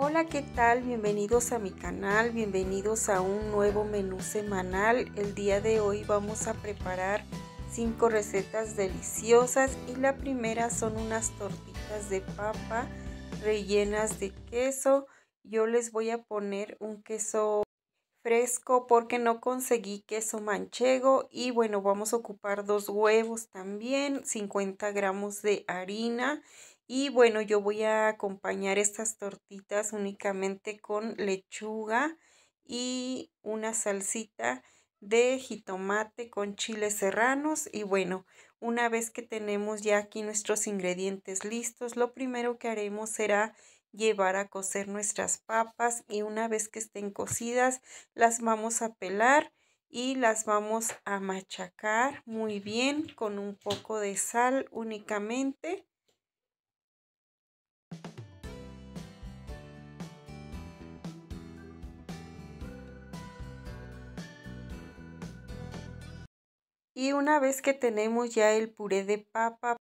Hola, ¿qué tal? Bienvenidos a mi canal, bienvenidos a un nuevo menú semanal. El día de hoy vamos a preparar cinco recetas deliciosas y la primera son unas tortitas de papa rellenas de queso. Yo les voy a poner un queso fresco porque no conseguí queso manchego y bueno, vamos a ocupar dos huevos también, 50 gramos de harina y bueno, yo voy a acompañar estas tortitas únicamente con lechuga y una salsita de jitomate con chiles serranos y bueno, una vez que tenemos ya aquí nuestros ingredientes listos, lo primero que haremos será llevar a cocer nuestras papas y una vez que estén cocidas las vamos a pelar y las vamos a machacar muy bien con un poco de sal únicamente Y una vez que tenemos ya el puré de papa,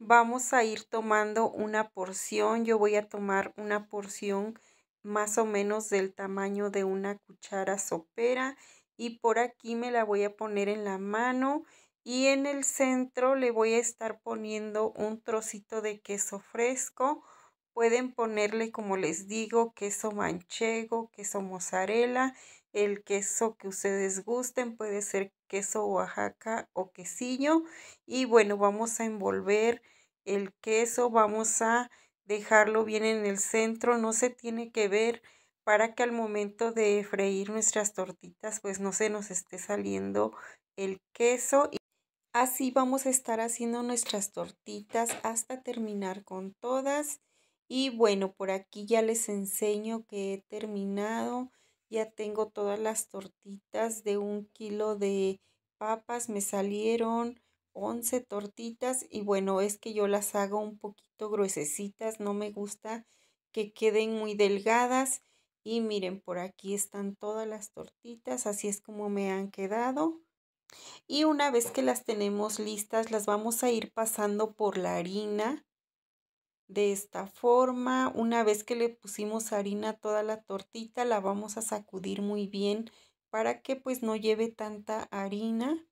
vamos a ir tomando una porción. Yo voy a tomar una porción más o menos del tamaño de una cuchara sopera y por aquí me la voy a poner en la mano y en el centro le voy a estar poniendo un trocito de queso fresco. Pueden ponerle, como les digo, queso manchego, queso mozzarella el queso que ustedes gusten, puede ser queso Oaxaca o quesillo. Y bueno, vamos a envolver el queso, vamos a dejarlo bien en el centro, no se tiene que ver para que al momento de freír nuestras tortitas pues no se nos esté saliendo el queso. y Así vamos a estar haciendo nuestras tortitas hasta terminar con todas. Y bueno, por aquí ya les enseño que he terminado. Ya tengo todas las tortitas de un kilo de papas. Me salieron 11 tortitas y bueno, es que yo las hago un poquito gruesecitas. No me gusta que queden muy delgadas. Y miren, por aquí están todas las tortitas. Así es como me han quedado. Y una vez que las tenemos listas, las vamos a ir pasando por la harina de esta forma. Una vez que le pusimos harina a toda la tortita, la vamos a sacudir muy bien para que pues no lleve tanta harina.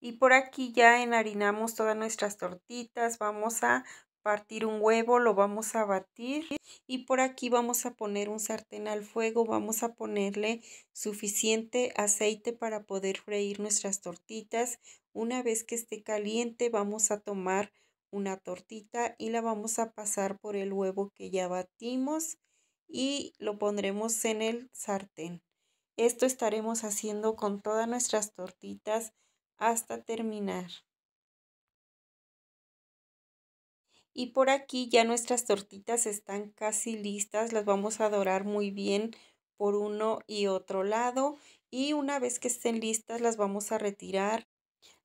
Y por aquí ya enharinamos todas nuestras tortitas. Vamos a partir un huevo, lo vamos a batir y por aquí vamos a poner un sartén al fuego, vamos a ponerle suficiente aceite para poder freír nuestras tortitas. Una vez que esté caliente vamos a tomar una tortita y la vamos a pasar por el huevo que ya batimos y lo pondremos en el sartén. Esto estaremos haciendo con todas nuestras tortitas hasta terminar. Y por aquí ya nuestras tortitas están casi listas, las vamos a dorar muy bien por uno y otro lado y una vez que estén listas las vamos a retirar.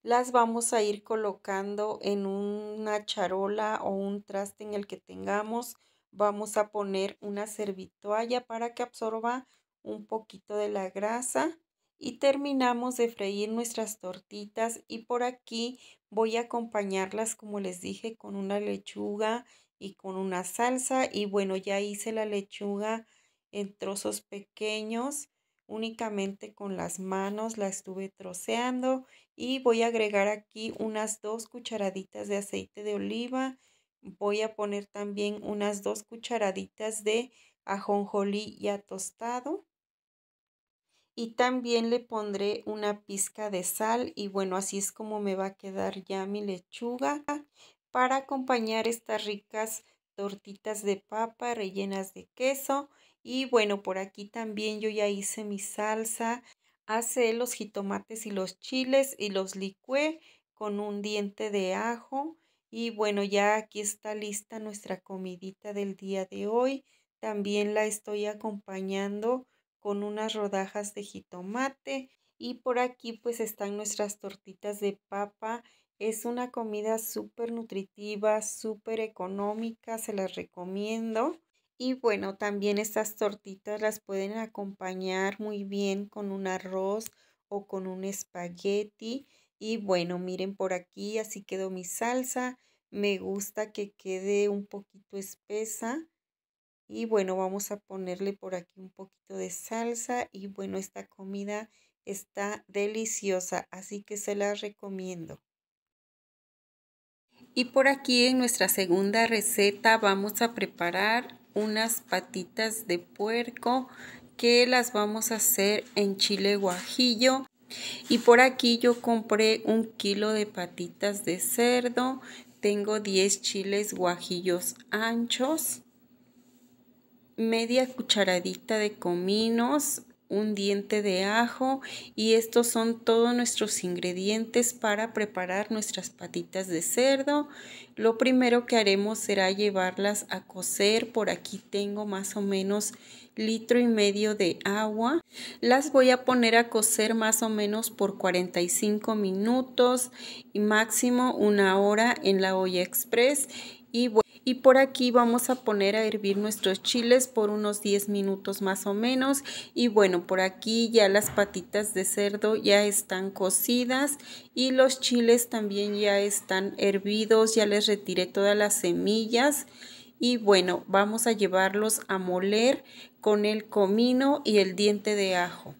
Las vamos a ir colocando en una charola o un traste en el que tengamos. Vamos a poner una servitoalla para que absorba un poquito de la grasa y terminamos de freír nuestras tortitas y por aquí Voy a acompañarlas, como les dije, con una lechuga y con una salsa. Y bueno, ya hice la lechuga en trozos pequeños, únicamente con las manos la estuve troceando. Y voy a agregar aquí unas dos cucharaditas de aceite de oliva. Voy a poner también unas dos cucharaditas de ajonjolí ya tostado y también le pondré una pizca de sal y bueno así es como me va a quedar ya mi lechuga para acompañar estas ricas tortitas de papa rellenas de queso y bueno por aquí también yo ya hice mi salsa hace los jitomates y los chiles y los licué con un diente de ajo y bueno ya aquí está lista nuestra comidita del día de hoy también la estoy acompañando con unas rodajas de jitomate y por aquí pues están nuestras tortitas de papa. Es una comida súper nutritiva, súper económica, se las recomiendo. Y bueno, también estas tortitas las pueden acompañar muy bien con un arroz o con un espagueti. Y bueno, miren por aquí, así quedó mi salsa. Me gusta que quede un poquito espesa y bueno, vamos a ponerle por aquí un poquito de salsa y bueno, esta comida está deliciosa, así que se la recomiendo. Y por aquí en nuestra segunda receta vamos a preparar unas patitas de puerco que las vamos a hacer en chile guajillo. Y por aquí yo compré un kilo de patitas de cerdo, tengo 10 chiles guajillos anchos, media cucharadita de cominos, un diente de ajo y estos son todos nuestros ingredientes para preparar nuestras patitas de cerdo. Lo primero que haremos será llevarlas a cocer. Por aquí tengo más o menos litro y medio de agua. Las voy a poner a cocer más o menos por 45 minutos y máximo una hora en la olla express y voy y por aquí vamos a poner a hervir nuestros chiles por unos 10 minutos más o menos y bueno por aquí ya las patitas de cerdo ya están cocidas y los chiles también ya están hervidos ya les retiré todas las semillas y bueno vamos a llevarlos a moler con el comino y el diente de ajo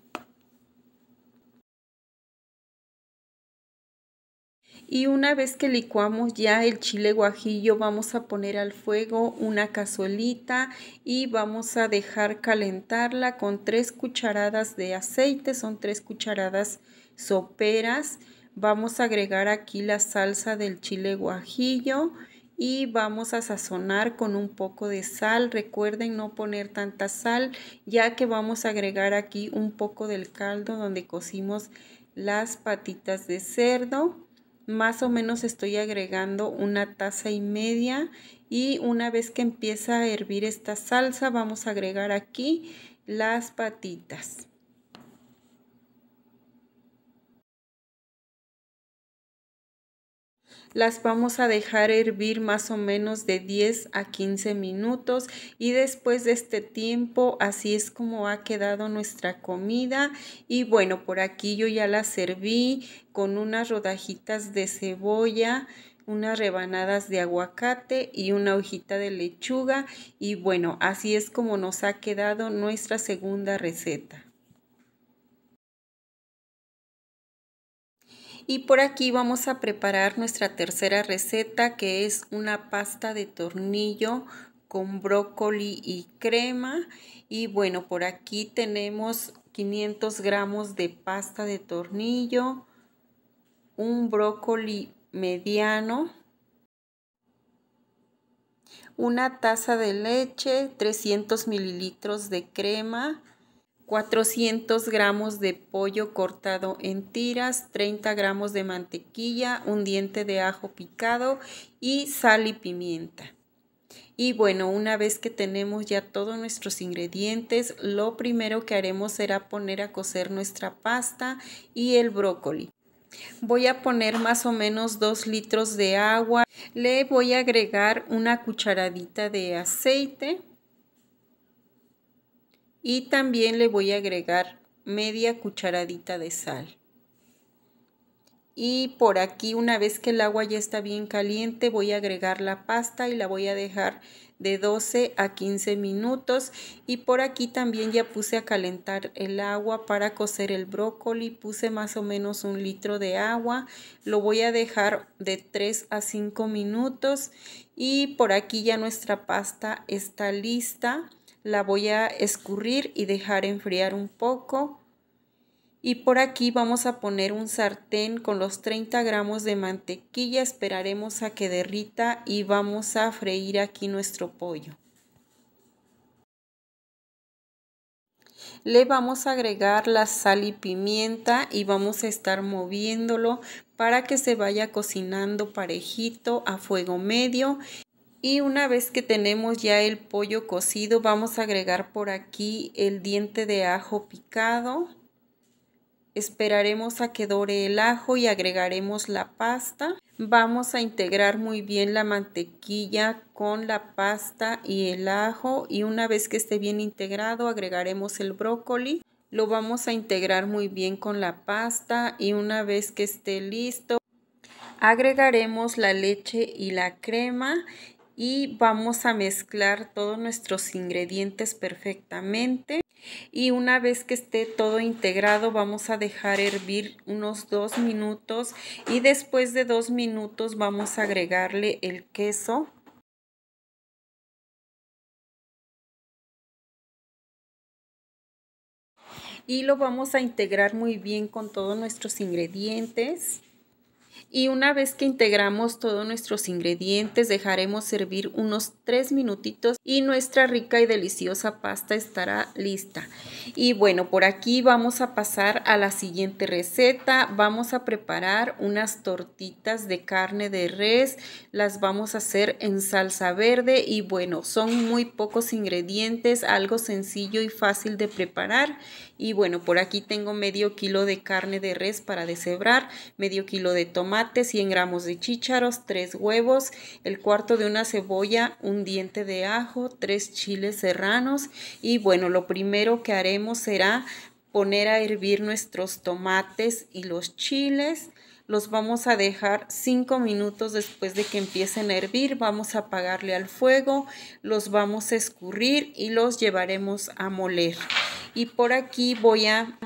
Y una vez que licuamos ya el chile guajillo, vamos a poner al fuego una cazuelita y vamos a dejar calentarla con tres cucharadas de aceite, son tres cucharadas soperas. Vamos a agregar aquí la salsa del chile guajillo y vamos a sazonar con un poco de sal. Recuerden no poner tanta sal ya que vamos a agregar aquí un poco del caldo donde cocimos las patitas de cerdo más o menos estoy agregando una taza y media y una vez que empieza a hervir esta salsa vamos a agregar aquí las patitas. las vamos a dejar hervir más o menos de 10 a 15 minutos y después de este tiempo así es como ha quedado nuestra comida y bueno por aquí yo ya la serví con unas rodajitas de cebolla unas rebanadas de aguacate y una hojita de lechuga y bueno así es como nos ha quedado nuestra segunda receta Y por aquí vamos a preparar nuestra tercera receta que es una pasta de tornillo con brócoli y crema. Y bueno, por aquí tenemos 500 gramos de pasta de tornillo, un brócoli mediano, una taza de leche, 300 mililitros de crema, 400 gramos de pollo cortado en tiras, 30 gramos de mantequilla, un diente de ajo picado y sal y pimienta. Y bueno, una vez que tenemos ya todos nuestros ingredientes, lo primero que haremos será poner a cocer nuestra pasta y el brócoli. Voy a poner más o menos 2 litros de agua. Le voy a agregar una cucharadita de aceite y también le voy a agregar media cucharadita de sal. Y por aquí, una vez que el agua ya está bien caliente, voy a agregar la pasta y la voy a dejar de 12 a 15 minutos. Y por aquí también ya puse a calentar el agua para cocer el brócoli. Puse más o menos un litro de agua. Lo voy a dejar de 3 a 5 minutos. Y por aquí ya nuestra pasta está lista la voy a escurrir y dejar enfriar un poco. Y por aquí vamos a poner un sartén con los 30 gramos de mantequilla, esperaremos a que derrita y vamos a freír aquí nuestro pollo. Le vamos a agregar la sal y pimienta y vamos a estar moviéndolo para que se vaya cocinando parejito a fuego medio y una vez que tenemos ya el pollo cocido, vamos a agregar por aquí el diente de ajo picado. Esperaremos a que dore el ajo y agregaremos la pasta. Vamos a integrar muy bien la mantequilla con la pasta y el ajo y una vez que esté bien integrado agregaremos el brócoli. Lo vamos a integrar muy bien con la pasta y una vez que esté listo agregaremos la leche y la crema y vamos a mezclar todos nuestros ingredientes perfectamente y una vez que esté todo integrado vamos a dejar hervir unos dos minutos y después de dos minutos vamos a agregarle el queso y lo vamos a integrar muy bien con todos nuestros ingredientes y una vez que integramos todos nuestros ingredientes dejaremos servir unos 3 minutitos y nuestra rica y deliciosa pasta estará lista. Y bueno, por aquí vamos a pasar a la siguiente receta. Vamos a preparar unas tortitas de carne de res. Las vamos a hacer en salsa verde y bueno, son muy pocos ingredientes, algo sencillo y fácil de preparar. Y bueno, por aquí tengo medio kilo de carne de res para deshebrar, medio kilo de tomate 100 gramos de chícharos, 3 huevos, el cuarto de una cebolla, un diente de ajo, 3 chiles serranos y bueno, lo primero que haremos será poner a hervir nuestros tomates y los chiles. Los vamos a dejar 5 minutos después de que empiecen a hervir. Vamos a apagarle al fuego, los vamos a escurrir y los llevaremos a moler y por aquí voy a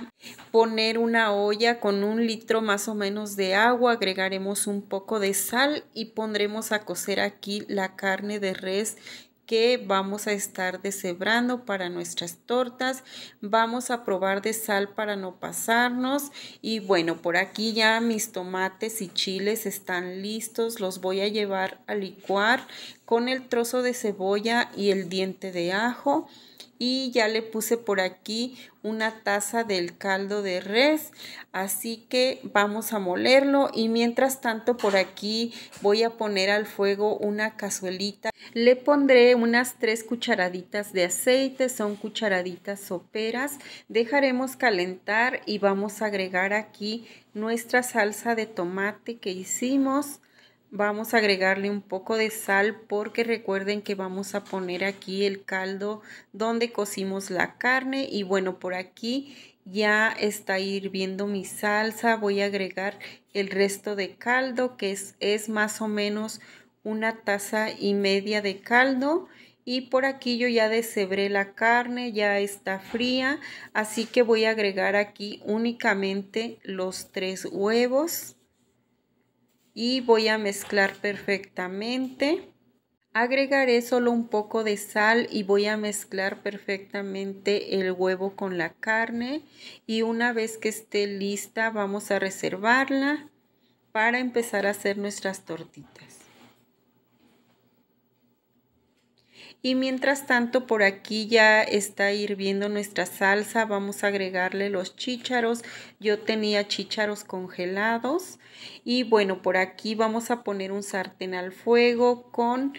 poner una olla con un litro más o menos de agua, agregaremos un poco de sal y pondremos a cocer aquí la carne de res que vamos a estar deshebrando para nuestras tortas. Vamos a probar de sal para no pasarnos. Y bueno, por aquí ya mis tomates y chiles están listos. Los voy a llevar a licuar con el trozo de cebolla y el diente de ajo y ya le puse por aquí una taza del caldo de res así que vamos a molerlo y mientras tanto por aquí voy a poner al fuego una cazuelita le pondré unas tres cucharaditas de aceite son cucharaditas soperas dejaremos calentar y vamos a agregar aquí nuestra salsa de tomate que hicimos Vamos a agregarle un poco de sal porque recuerden que vamos a poner aquí el caldo donde cocimos la carne. Y bueno, por aquí ya está hirviendo mi salsa. Voy a agregar el resto de caldo que es, es más o menos una taza y media de caldo y por aquí yo ya deshebré la carne, ya está fría, así que voy a agregar aquí únicamente los tres huevos y voy a mezclar perfectamente. Agregaré solo un poco de sal y voy a mezclar perfectamente el huevo con la carne y una vez que esté lista vamos a reservarla para empezar a hacer nuestras tortitas. Y mientras tanto por aquí ya está hirviendo nuestra salsa, vamos a agregarle los chícharos. Yo tenía chícharos congelados y bueno, por aquí vamos a poner un sartén al fuego con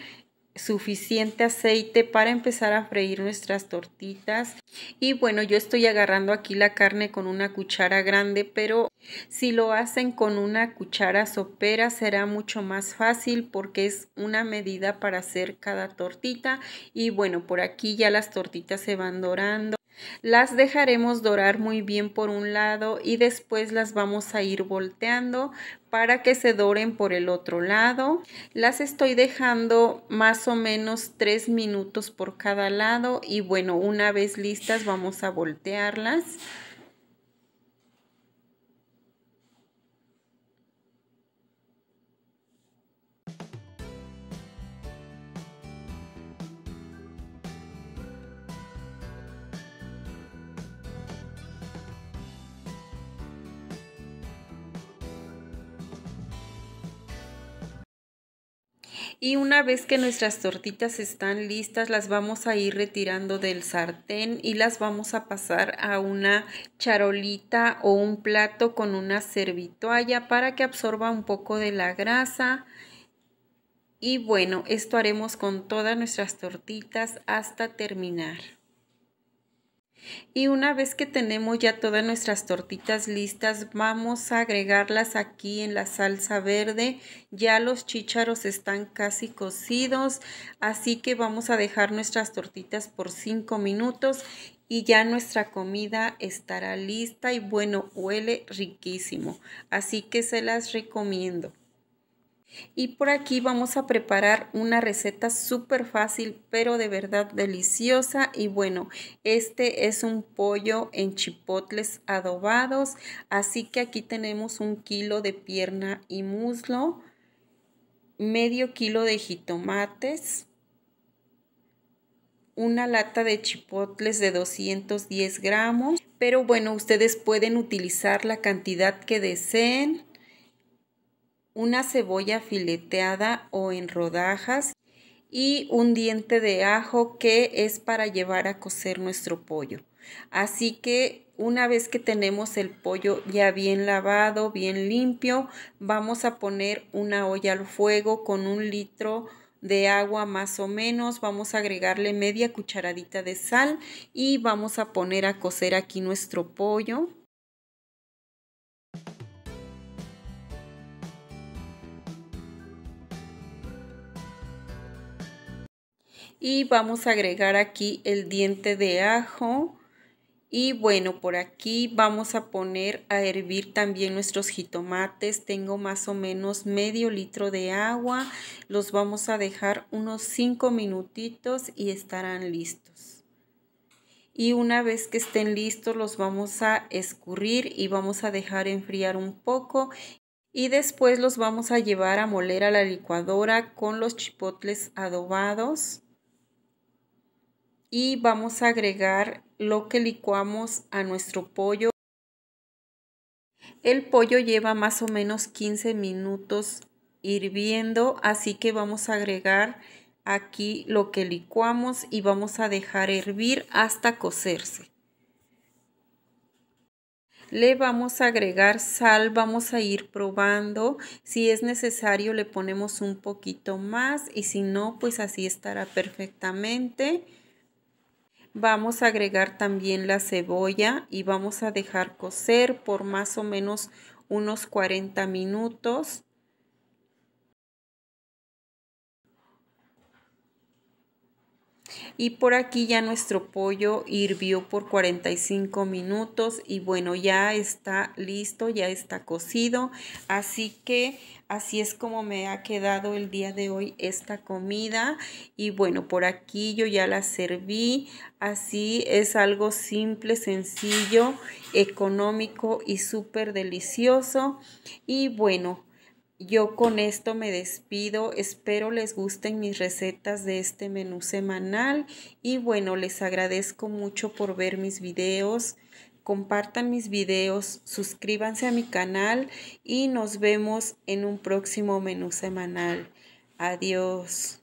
suficiente aceite para empezar a freír nuestras tortitas y bueno yo estoy agarrando aquí la carne con una cuchara grande pero si lo hacen con una cuchara sopera será mucho más fácil porque es una medida para hacer cada tortita y bueno por aquí ya las tortitas se van dorando las dejaremos dorar muy bien por un lado y después las vamos a ir volteando para que se doren por el otro lado. Las estoy dejando más o menos 3 minutos por cada lado y bueno, una vez listas vamos a voltearlas. Y una vez que nuestras tortitas están listas, las vamos a ir retirando del sartén y las vamos a pasar a una charolita o un plato con una servitoalla para que absorba un poco de la grasa. Y bueno, esto haremos con todas nuestras tortitas hasta terminar. Y una vez que tenemos ya todas nuestras tortitas listas, vamos a agregarlas aquí en la salsa verde. Ya los chícharos están casi cocidos, así que vamos a dejar nuestras tortitas por 5 minutos y ya nuestra comida estará lista y bueno, huele riquísimo. Así que se las recomiendo. Y por aquí vamos a preparar una receta súper fácil, pero de verdad deliciosa. Y bueno, este es un pollo en chipotles adobados. Así que aquí tenemos un kilo de pierna y muslo, medio kilo de jitomates, una lata de chipotles de 210 gramos. Pero bueno, ustedes pueden utilizar la cantidad que deseen una cebolla fileteada o en rodajas y un diente de ajo que es para llevar a cocer nuestro pollo. Así que una vez que tenemos el pollo ya bien lavado, bien limpio, vamos a poner una olla al fuego con un litro de agua más o menos, vamos a agregarle media cucharadita de sal y vamos a poner a cocer aquí nuestro pollo. y vamos a agregar aquí el diente de ajo y bueno por aquí vamos a poner a hervir también nuestros jitomates tengo más o menos medio litro de agua los vamos a dejar unos 5 minutitos y estarán listos y una vez que estén listos los vamos a escurrir y vamos a dejar enfriar un poco y después los vamos a llevar a moler a la licuadora con los chipotles adobados y vamos a agregar lo que licuamos a nuestro pollo. El pollo lleva más o menos 15 minutos hirviendo, así que vamos a agregar aquí lo que licuamos y vamos a dejar hervir hasta cocerse. Le vamos a agregar sal, vamos a ir probando. Si es necesario le ponemos un poquito más y si no, pues así estará perfectamente. Vamos a agregar también la cebolla y vamos a dejar cocer por más o menos unos 40 minutos. Y por aquí ya nuestro pollo hirvió por 45 minutos y bueno, ya está listo, ya está cocido. Así que así es como me ha quedado el día de hoy esta comida. Y bueno, por aquí yo ya la serví. Así es algo simple, sencillo, económico y súper delicioso. Y bueno, yo con esto me despido, espero les gusten mis recetas de este menú semanal y bueno, les agradezco mucho por ver mis videos, compartan mis videos, suscríbanse a mi canal y nos vemos en un próximo menú semanal. Adiós.